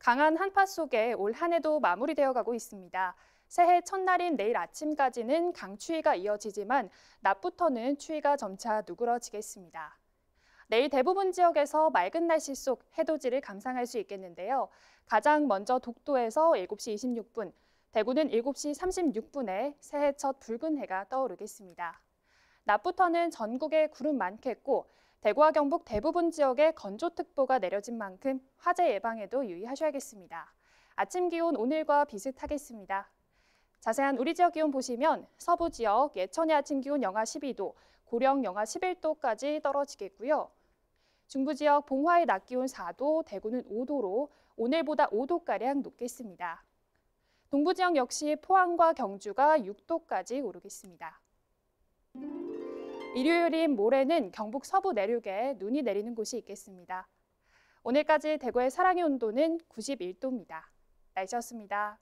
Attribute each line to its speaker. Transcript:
Speaker 1: 강한 한파 속에 올 한 해도 마무리되어 가고 있습니다. 새해 첫날인 내일 아침까지는 강추위가 이어지지만 낮부터는 추위가 점차 누그러지겠습니다. 내일 대부분 지역에서 맑은 날씨 속 해돋이를 감상할 수 있겠는데요. 가장 먼저 독도에서 7시 26분, 대구는 7시 36분에 새해 첫 붉은 해가 떠오르겠습니다. 낮부터는 전국에 구름 많겠고 대구와 경북 대부분 지역에 건조특보가 내려진 만큼 화재 예방에도 유의하셔야겠습니다. 아침 기온 오늘과 비슷하겠습니다. 자세한 우리 지역 기온 보시면 서부 지역 예천의 아침 기온 영하 12도, 고령 영하 11도까지 떨어지겠고요. 중부 지역 봉화의 낮 기온 4도, 대구는 5도로 오늘보다 5도가량 높겠습니다. 동부 지역 역시 포항과 경주가 6도까지 오르겠습니다. 일요일인 모레는 경북 서부 내륙에 눈이 내리는 곳이 있겠습니다. 오늘까지 대구의 사랑의 온도는 91도입니다. 날씨였습니다.